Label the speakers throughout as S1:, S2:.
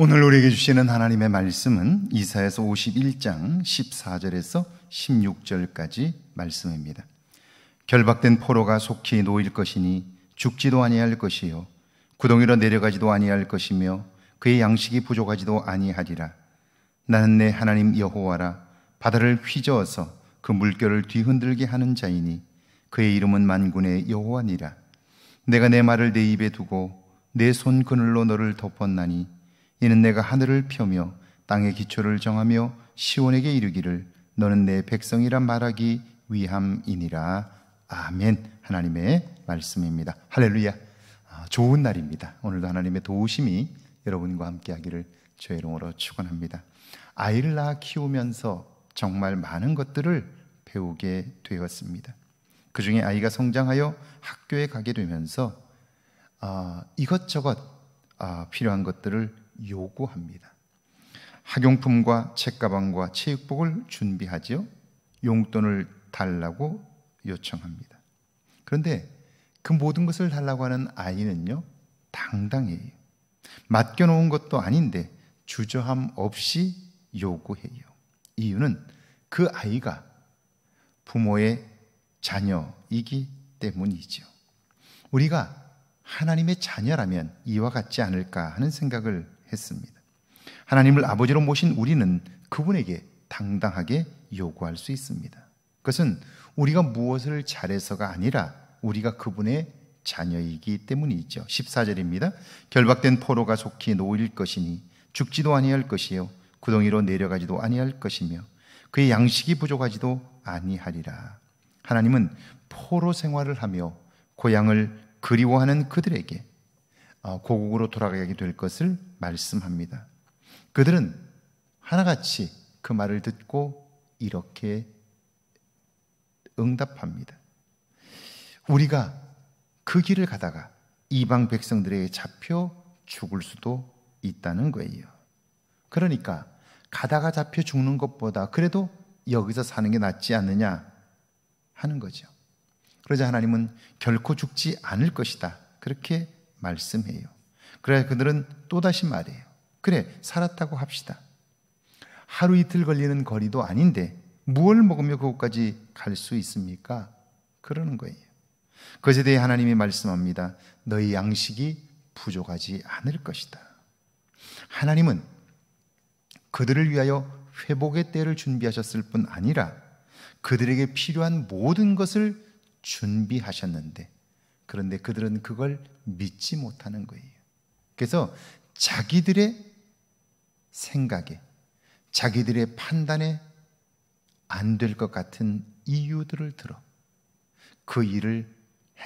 S1: 오늘 우리에게 주시는 하나님의 말씀은 이사에서 51장 14절에서 16절까지 말씀입니다. 결박된 포로가 속히 놓일 것이니 죽지도 아니할 것이요 구덩이로 내려가지도 아니할 것이며 그의 양식이 부족하지도 아니하리라. 나는 내 하나님 여호와라 바다를 휘저어서 그 물결을 뒤흔들게 하는 자이니 그의 이름은 만군의 여호와니라. 내가 내 말을 내 입에 두고 내 손 그늘로 너를 덮었나니 이는 내가 하늘을 펴며 땅의 기초를 정하며 시온에게 이르기를 너는 내 백성이라 말하기 위함이니라. 아멘. 하나님의 말씀입니다. 할렐루야. 아, 좋은 날입니다. 오늘도 하나님의 도우심이 여러분과 함께 하기를 주의 이름으로 축원합니다. 아이를 낳아 키우면서 정말 많은 것들을 배우게 되었습니다. 그 중에 아이가 성장하여 학교에 가게 되면서 아, 이것저것 아, 필요한 것들을 요구합니다. 학용품과 책가방과 체육복을 준비하지요. 용돈을 달라고 요청합니다. 그런데 그 모든 것을 달라고 하는 아이는요, 당당해요. 맡겨놓은 것도 아닌데 주저함 없이 요구해요. 이유는 그 아이가 부모의 자녀이기 때문이죠. 우리가 하나님의 자녀라면 이와 같지 않을까 하는 생각을 했습니다. 하나님을 아버지로 모신 우리는 그분에게 당당하게 요구할 수 있습니다. 그것은 우리가 무엇을 잘해서가 아니라 우리가 그분의 자녀이기 때문이죠. 14절입니다. 결박된 포로가 속히 놓일 것이니 죽지도 아니할 것이요 구덩이로 내려가지도 아니할 것이며 그의 양식이 부족하지도 아니하리라. 하나님은 포로 생활을 하며 고향을 그리워하는 그들에게 어, 고국으로 돌아가게 될 것을 말씀합니다. 그들은 하나같이 그 말을 듣고 이렇게 응답합니다. 우리가 그 길을 가다가 이방 백성들에게 잡혀 죽을 수도 있다는 거예요. 그러니까 가다가 잡혀 죽는 것보다 그래도 여기서 사는 게 낫지 않느냐 하는 거죠. 그러자 하나님은 결코 죽지 않을 것이다. 그렇게 말씀해요. 그래야 그들은 또다시 말해요. 그래, 살았다고 합시다. 하루 이틀 걸리는 거리도 아닌데 무엇을 먹으며 그곳까지 갈 수 있습니까? 그러는 거예요. 그것에 대해 하나님이 말씀합니다. 너희 양식이 부족하지 않을 것이다. 하나님은 그들을 위하여 회복의 때를 준비하셨을 뿐 아니라 그들에게 필요한 모든 것을 준비하셨는데 그런데 그들은 그걸 믿지 못하는 거예요. 그래서 자기들의 생각에, 자기들의 판단에 안 될 것 같은 이유들을 들어 그 일을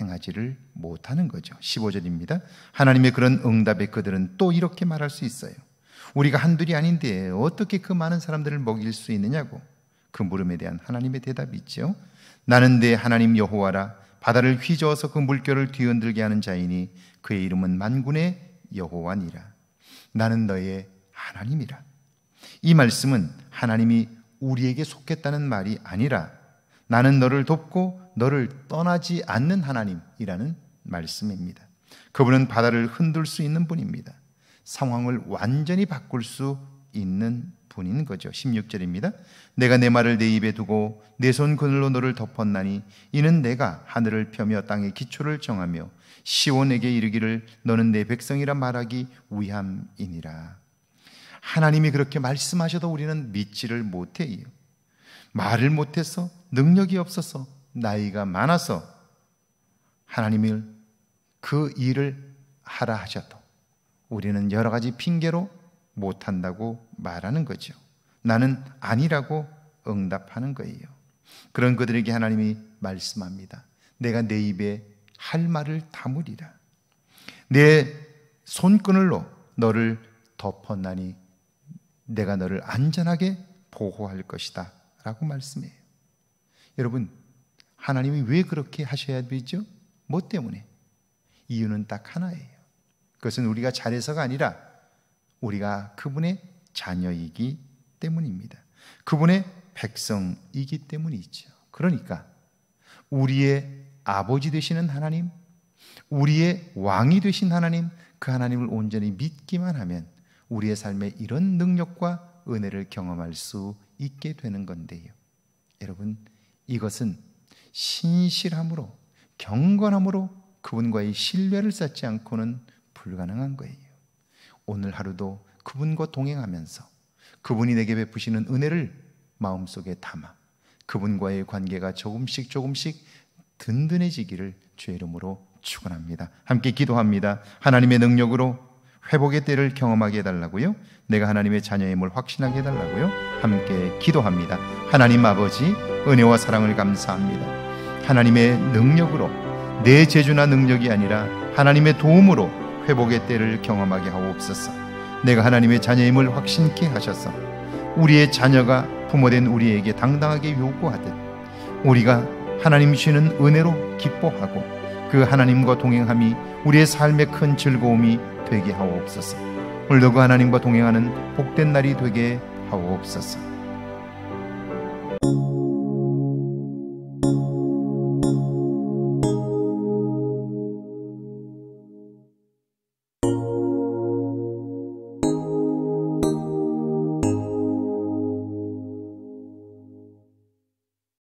S1: 행하지를 못하는 거죠. 15절입니다. 하나님의 그런 응답에 그들은 또 이렇게 말할 수 있어요. 우리가 한둘이 아닌데 어떻게 그 많은 사람들을 먹일 수 있느냐고 그 물음에 대한 하나님의 대답이 있죠. 나는 내 하나님 여호와라 바다를 휘저어서 그 물결을 뒤흔들게 하는 자이니 그의 이름은 만군의 여호와니라. 나는 너의 하나님이라. 이 말씀은 하나님이 우리에게 속했다는 말이 아니라 나는 너를 돕고 너를 떠나지 않는 하나님이라는 말씀입니다. 그분은 바다를 흔들 수 있는 분입니다. 상황을 완전히 바꿀 수 있는 분인 거죠. 16절입니다. 내가 내 말을 내 입에 두고 내 손 그늘로 너를 덮었나니 이는 내가 하늘을 펴며 땅의 기초를 정하며 시온에게 이르기를 너는 내 백성이라 말하기 위함이니라. 하나님이 그렇게 말씀하셔도 우리는 믿지를 못해요. 말을 못해서 능력이 없어서 나이가 많아서 하나님을 그 일을 하라 하셔도 우리는 여러 가지 핑계로 못한다고 말하는 거죠. 나는 아니라고 응답하는 거예요. 그런 그들에게 하나님이 말씀합니다. 내가 내 입에 할 말을 담으리라내 손끈을로 너를 덮었나니 내가 너를 안전하게 보호할 것이다. 라고 말씀해요. 여러분, 하나님이 왜 그렇게 하셔야 되죠? 뭐 때문에? 이유는 딱 하나예요. 그것은 우리가 잘해서가 아니라 우리가 그분의 자녀이기 때문입니다. 그분의 백성이기 때문이죠. 그러니까 우리의 아버지 되시는 하나님, 우리의 왕이 되신 하나님, 그 하나님을 온전히 믿기만 하면 우리의 삶에 이런 능력과 은혜를 경험할 수 있게 되는 건데요. 여러분, 이것은 신실함으로, 경건함으로 그분과의 신뢰를 쌓지 않고는 불가능한 거예요. 오늘 하루도 그분과 동행하면서 그분이 내게 베푸시는 은혜를 마음속에 담아 그분과의 관계가 조금씩 조금씩 든든해지기를 주의 이름으로 축원합니다. 함께 기도합니다. 하나님의 능력으로 회복의 때를 경험하게 해달라고요. 내가 하나님의 자녀임을 확신하게 해달라고요. 함께 기도합니다. 하나님 아버지 은혜와 사랑을 감사합니다. 하나님의 능력으로 내 재주나 능력이 아니라 하나님의 도움으로 회복의 때를 경험하게 하옵소서. 내가 하나님의 자녀임을 확신케 하셔서 우리의 자녀가 부모된 우리에게 당당하게 요구하듯 우리가 하나님 주는 은혜로 기뻐하고 그 하나님과 동행함이 우리의 삶의 큰 즐거움이 되게 하옵소서. 오늘도 그 하나님과 동행하는 복된 날이 되게 하옵소서.